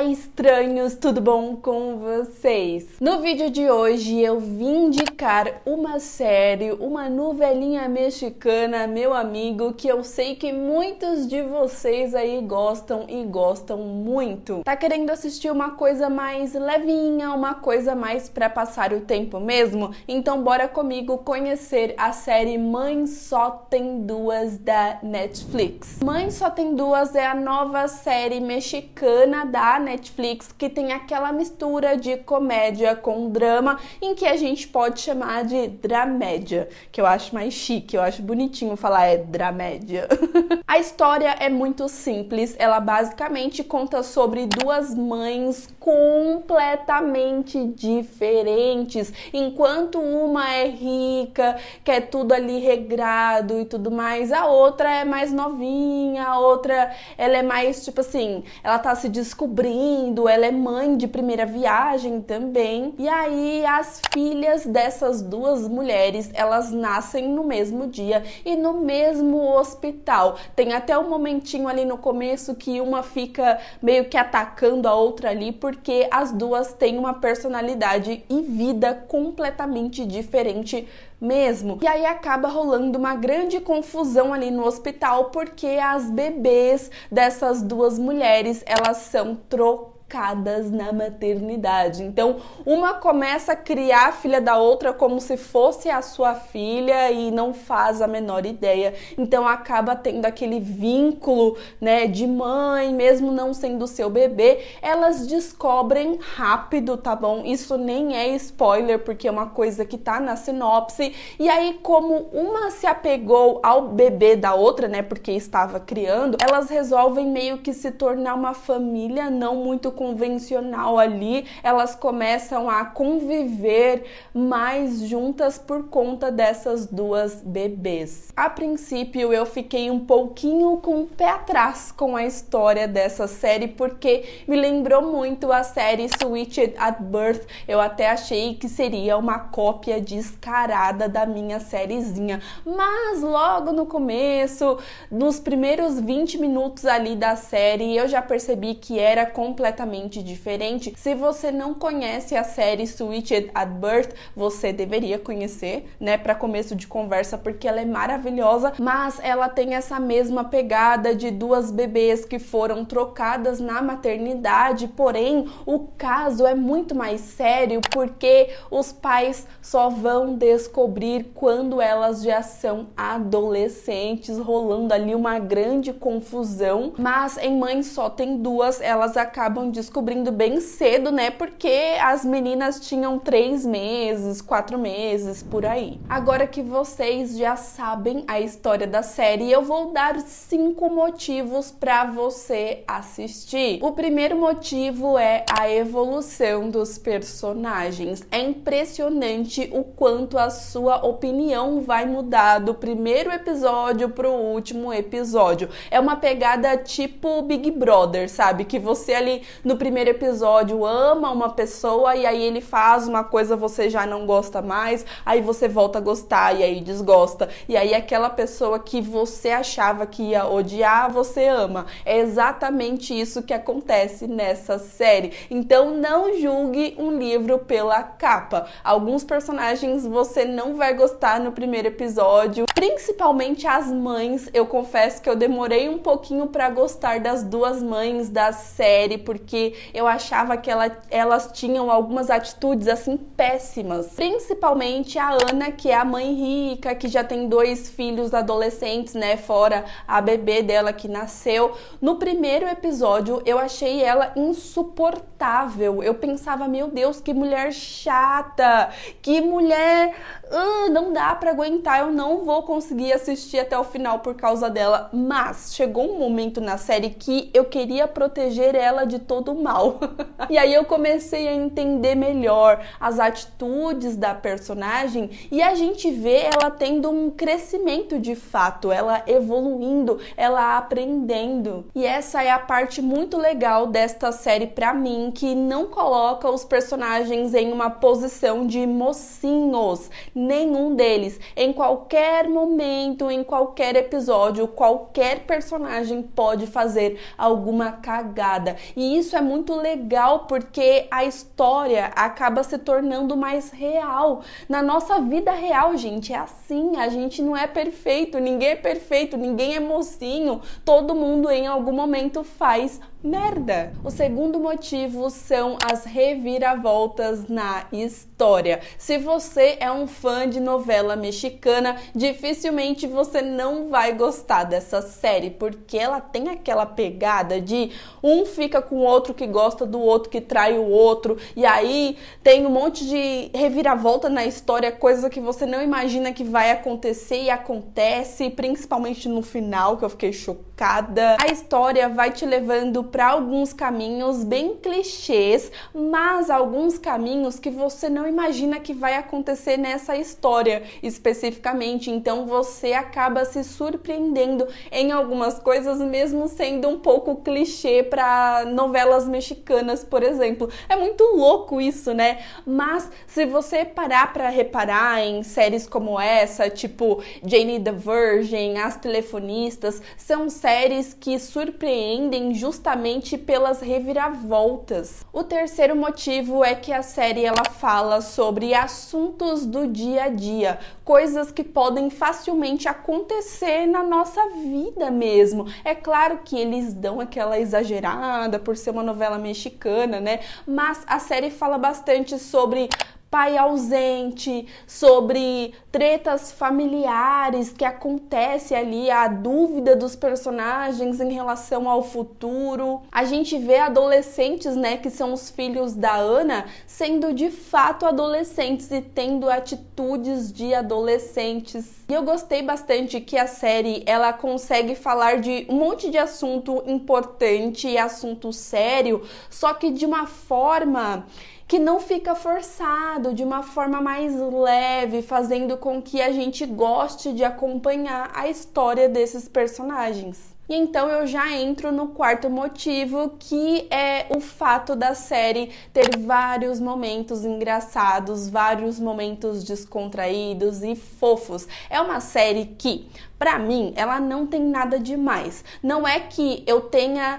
Olá, estranhos, tudo bom com vocês? No vídeo de hoje eu vim indicar uma série, uma novelinha mexicana, meu amigo, que eu sei que muitos de vocês aí gostam e gostam muito. Tá querendo assistir uma coisa mais levinha, uma coisa mais para passar o tempo mesmo? Então bora comigo conhecer a série Mãe Só Tem Duas da Netflix. Mãe Só Tem Duas é a nova série mexicana da Netflix que tem aquela mistura de comédia com drama, em que a gente pode chamar de dramédia, que eu acho mais chique, eu acho bonitinho falar é dramédia. a história é muito simples, ela basicamente conta sobre duas mães completamente diferentes, enquanto uma é rica, quer tudo ali regrado e tudo mais, a outra é mais novinha, a outra ela é mais tipo assim, ela tá se descobrindo lindo, ela é mãe de primeira viagem também. E aí as filhas dessas duas mulheres, elas nascem no mesmo dia e no mesmo hospital. Tem até um momentinho ali no começo que uma fica meio que atacando a outra ali porque as duas têm uma personalidade e vida completamente diferente mesmo. E aí acaba rolando uma grande confusão ali no hospital porque as bebês dessas duas mulheres, elas são trocadas focadas na maternidade. Então, uma começa a criar a filha da outra como se fosse a sua filha e não faz a menor ideia. Então, acaba tendo aquele vínculo, né, de mãe, mesmo não sendo seu bebê. Elas descobrem rápido, tá bom? Isso nem é spoiler, porque é uma coisa que tá na sinopse. E aí, como uma se apegou ao bebê da outra, né, porque estava criando, elas resolvem meio que se tornar uma família não muito convencional ali, elas começam a conviver mais juntas por conta dessas duas bebês. A princípio, eu fiquei um pouquinho com o pé atrás com a história dessa série porque me lembrou muito a série Switched at Birth. Eu até achei que seria uma cópia descarada da minha sériezinha, mas logo no começo, nos primeiros 20 minutos ali da série, eu já percebi que era completamente completamente diferente. Se você não conhece a série Switched at Birth, você deveria conhecer, né, para começo de conversa, porque ela é maravilhosa, mas ela tem essa mesma pegada de duas bebês que foram trocadas na maternidade, porém o caso é muito mais sério porque os pais só vão descobrir quando elas já são adolescentes, rolando ali uma grande confusão. Mas em mães só tem duas, elas acabam de descobrindo bem cedo, né? Porque as meninas tinham três meses, quatro meses, por aí. Agora que vocês já sabem a história da série, eu vou dar cinco motivos para você assistir. O primeiro motivo é a evolução dos personagens. É impressionante o quanto a sua opinião vai mudar do primeiro episódio pro último episódio. É uma pegada tipo Big Brother, sabe? Que você ali no primeiro episódio ama uma pessoa e aí ele faz uma coisa você já não gosta mais, aí você volta a gostar e aí desgosta. E aí aquela pessoa que você achava que ia odiar, você ama. É exatamente isso que acontece nessa série. Então não julgue um livro pela capa. Alguns personagens você não vai gostar no primeiro episódio, principalmente as mães. Eu confesso que eu demorei um pouquinho para gostar das duas mães da série porque porque eu achava que ela, elas tinham algumas atitudes assim péssimas. Principalmente a Ana, que é a mãe rica, que já tem dois filhos adolescentes, né? Fora a bebê dela que nasceu. No primeiro episódio, eu achei ela insuportável. Eu pensava, meu Deus, que mulher chata, que mulher. Uh, não dá para aguentar, eu não vou conseguir assistir até o final por causa dela. Mas chegou um momento na série que eu queria proteger ela de todo todo mal. e aí eu comecei a entender melhor as atitudes da personagem e a gente vê ela tendo um crescimento de fato, ela evoluindo, ela aprendendo. E essa é a parte muito legal desta série para mim, que não coloca os personagens em uma posição de mocinhos, nenhum deles. Em qualquer momento, em qualquer episódio, qualquer personagem pode fazer alguma cagada. E isso isso é muito legal porque a história acaba se tornando mais real. Na nossa vida real, gente, é assim. A gente não é perfeito, ninguém é perfeito, ninguém é mocinho. Todo mundo em algum momento faz merda. O segundo motivo são as reviravoltas na história. Se você é um fã de novela mexicana, dificilmente você não vai gostar dessa série, porque ela tem aquela pegada de um fica com o outro que gosta do outro, que trai o outro, e aí tem um monte de reviravolta na história, coisa que você não imagina que vai acontecer e acontece, principalmente no final, que eu fiquei chocada. A história vai te levando para alguns caminhos bem clichês, mas alguns caminhos que você não imagina que vai acontecer nessa história especificamente. Então você acaba se surpreendendo em algumas coisas, mesmo sendo um pouco clichê para novelas mexicanas, por exemplo. É muito louco isso, né? Mas se você parar para reparar em séries como essa, tipo Jane the Virgin, As Telefonistas, são séries que surpreendem justamente justamente pelas reviravoltas. O terceiro motivo é que a série ela fala sobre assuntos do dia a dia, coisas que podem facilmente acontecer na nossa vida mesmo. É claro que eles dão aquela exagerada por ser uma novela mexicana, né? Mas a série fala bastante sobre pai ausente, sobre tretas familiares que acontece ali, a dúvida dos personagens em relação ao futuro. A gente vê adolescentes, né, que são os filhos da Ana, sendo de fato adolescentes e tendo atitudes de adolescentes. E eu gostei bastante que a série ela consegue falar de um monte de assunto importante e assunto sério, só que de uma forma que não fica forçado, de uma forma mais leve, fazendo com que a gente goste de acompanhar a história desses personagens. E então eu já entro no quarto motivo, que é o fato da série ter vários momentos engraçados, vários momentos descontraídos e fofos. É uma série que, para mim, ela não tem nada demais. Não é que eu tenha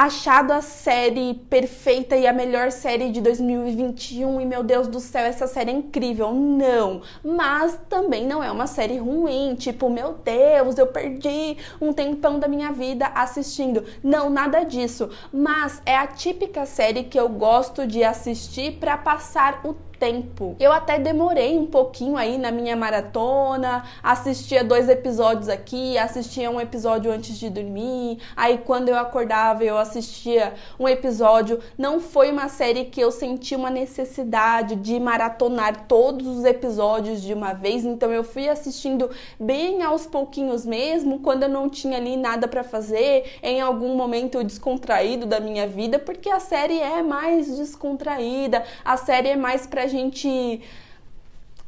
achado a série perfeita e a melhor série de 2021 e meu Deus do céu, essa série é incrível. Não, mas também não é uma série ruim, tipo, meu Deus, eu perdi um tempão da minha vida assistindo. Não, nada disso, mas é a típica série que eu gosto de assistir para passar o tempo. Eu até demorei um pouquinho aí na minha maratona, assistia dois episódios aqui, assistia um episódio antes de dormir, aí quando eu acordava eu assistia um episódio. Não foi uma série que eu senti uma necessidade de maratonar todos os episódios de uma vez, então eu fui assistindo bem aos pouquinhos mesmo, quando eu não tinha ali nada para fazer, em algum momento descontraído da minha vida, porque a série é mais descontraída, a série é mais pra gente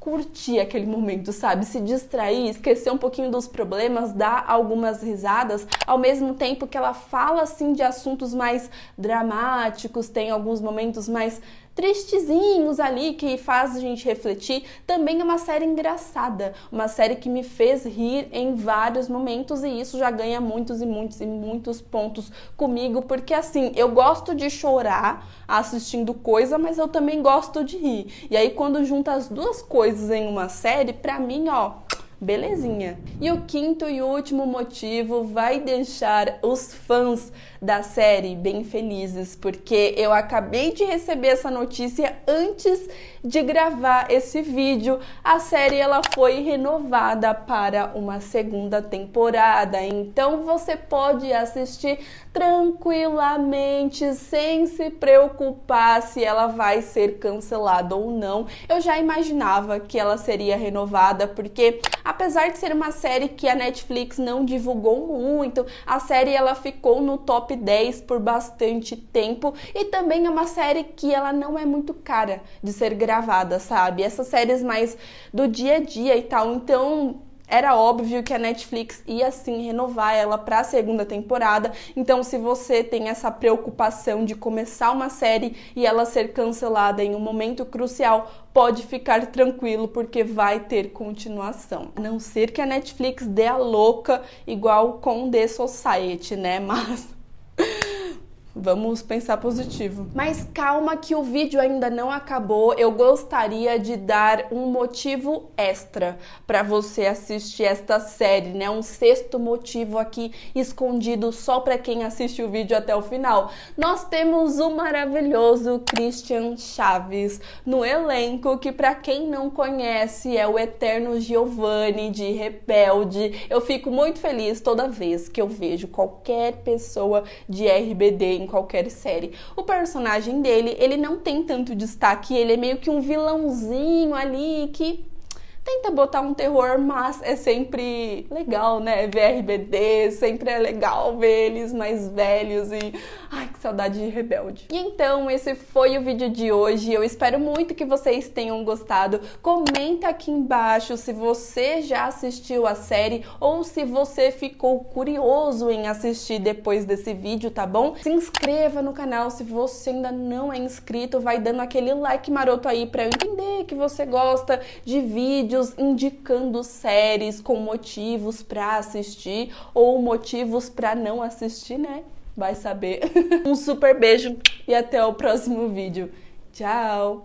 curtir aquele momento, sabe? Se distrair, esquecer um pouquinho dos problemas, dar algumas risadas, ao mesmo tempo que ela fala assim de assuntos mais dramáticos, tem alguns momentos mais tristezinhos ali que faz a gente refletir, também é uma série engraçada, uma série que me fez rir em vários momentos e isso já ganha muitos e muitos e muitos pontos comigo, porque assim, eu gosto de chorar assistindo coisa, mas eu também gosto de rir. E aí quando junta as duas coisas em uma série, pra mim, ó, belezinha. E o quinto e último motivo vai deixar os fãs da série bem felizes, porque eu acabei de receber essa notícia antes de gravar esse vídeo. A série ela foi renovada para uma segunda temporada, então você pode assistir tranquilamente, sem se preocupar se ela vai ser cancelada ou não. Eu já imaginava que ela seria renovada porque a apesar de ser uma série que a Netflix não divulgou muito, a série ela ficou no top 10 por bastante tempo e também é uma série que ela não é muito cara de ser gravada, sabe? Essas séries mais do dia a dia e tal. Então, era óbvio que a Netflix ia sim renovar ela para a segunda temporada. Então, se você tem essa preocupação de começar uma série e ela ser cancelada em um momento crucial, pode ficar tranquilo porque vai ter continuação. A não ser que a Netflix dê a louca igual com The Society, né? Mas Vamos pensar positivo. Mas calma que o vídeo ainda não acabou. Eu gostaria de dar um motivo extra para você assistir esta série, né? Um sexto motivo aqui escondido só para quem assiste o vídeo até o final. Nós temos o maravilhoso Christian Chaves no elenco, que para quem não conhece é o eterno Giovanni de Rebelde. Eu fico muito feliz toda vez que eu vejo qualquer pessoa de RBD em qualquer série. O personagem dele, ele não tem tanto destaque, ele é meio que um vilãozinho ali que tenta botar um terror, mas é sempre legal, né? VRBD, sempre é legal ver eles mais velhos e ai, que saudade de Rebelde. E então, esse foi o vídeo de hoje. Eu espero muito que vocês tenham gostado. Comenta aqui embaixo se você já assistiu a série ou se você ficou curioso em assistir depois desse vídeo, tá bom? Se inscreva no canal se você ainda não é inscrito, vai dando aquele like maroto aí para eu entender que você gosta de vídeo vídeos indicando séries com motivos para assistir ou motivos para não assistir, né? Vai saber. um super beijo e até o próximo vídeo. Tchau!